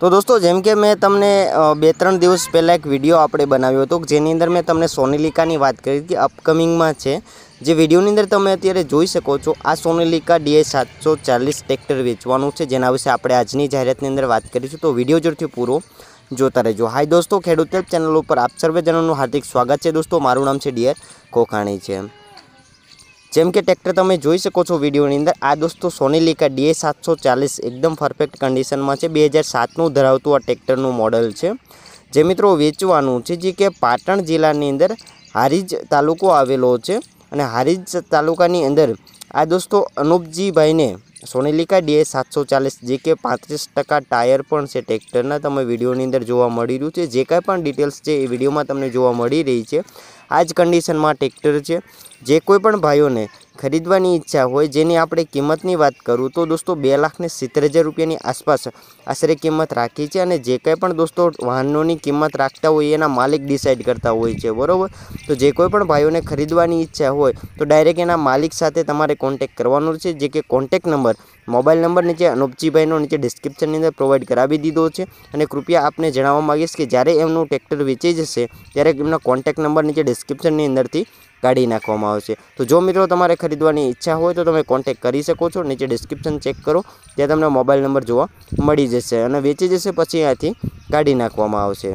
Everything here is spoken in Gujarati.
તો દોસ્તો જેમ કે મેં તમને બે ત્રણ દિવસ પહેલાં એક વિડીયો આપણે બનાવ્યો હતો જેની અંદર મેં તમને સોનીલિકાની વાત કરી હતી અપકમિંગમાં છે જે વિડીયોની અંદર તમે અત્યારે જોઈ શકો છો આ સોનેલિકા ડીએ સાતસો ચાલીસ ટ્રેક્ટર વેચવાનું છે જેના વિશે આપણે આજની જાહેરાતની અંદર વાત કરીશું તો વિડીયો જરૂરથી પૂરો જોતા રહેજો હાય દોસ્તો ખેડૂત ચેનલ ઉપર આપ સર્વેજનોનું હાર્દિક સ્વાગત છે દોસ્તો મારું નામ છે ડીઆર કોકાણી છે જેમ કે ટ્રેક્ટર તમે જોઈ શકો છો વિડીયોની અંદર આ દોસ્તો સોનેલિકા ડીએ સાતસો ચાલીસ એકદમ પરફેક્ટ કન્ડિશનમાં છે બે હજાર સાતનું ધરાવતું આ ટ્રેક્ટરનું મોડલ છે જે મિત્રો વેચવાનું છે જે કે પાટણ જિલ્લાની અંદર હારીજ તાલુકો આવેલો છે અને હારીજ તાલુકાની અંદર આ દોસ્તો અનુપજીભાઈને સોનેલિકા ડીએ સાતસો ચાલીસ જે કે પાંત્રીસ ટકા ટાયર પણ છે ટ્રેક્ટરના તમે વિડીયોની અંદર જોવા મળી રહ્યું છે જે કાંઈ પણ ડિટેલ્સ છે એ વિડીયોમાં તમને જોવા મળી રહી છે આ જ કન્ડિશનમાં ટ્રેક્ટર છે જે કોઈ પણ ભાઈઓને ખરીદવાની ઈચ્છા હોય જેની આપણે કિંમતની વાત કરું તો દોસ્તો બે લાખને સિત્તેર હજાર રૂપિયાની આસપાસ આશરે કિંમત રાખી છે અને જે કંઈ પણ દોસ્તો વાહનોની કિંમત રાખતા હોય એના માલિક ડિસાઇડ કરતા હોય છે બરાબર તો જે કોઈ પણ ભાઈઓને ખરીદવાની ઈચ્છા હોય તો ડાયરેક્ટ એના માલિક સાથે તમારે કોન્ટેક કરવાનો છે જે કે કોન્ટેક નંબર મોબાઈલ નંબર નીચે અનુપજીભાઈનો નીચે ડિસ્ક્રિપ્શનની અંદર પ્રોવાઈડ કરાવી દીધો છે અને કૃપયા આપને જણાવવા માગીશ કે જ્યારે એમનું ટ્રેક્ટર વેચી જશે ત્યારે એમના કોન્ટેક નંબર નીચે ડિસ્ક્રિપ્શનની અંદરથી કાઢી નાખવામાં આવશે તો જો મિત્રો તમારે ખરીદવાની ઈચ્છા હોય તો તમે કોન્ટેક કરી શકો છો નીચે ડિસ્ક્રિપ્શન ચેક કરો ત્યાં તમને મોબાઈલ નંબર જોવા મળી જશે અને વેચી જશે પછી અહીંયાથી કાઢી નાખવામાં આવશે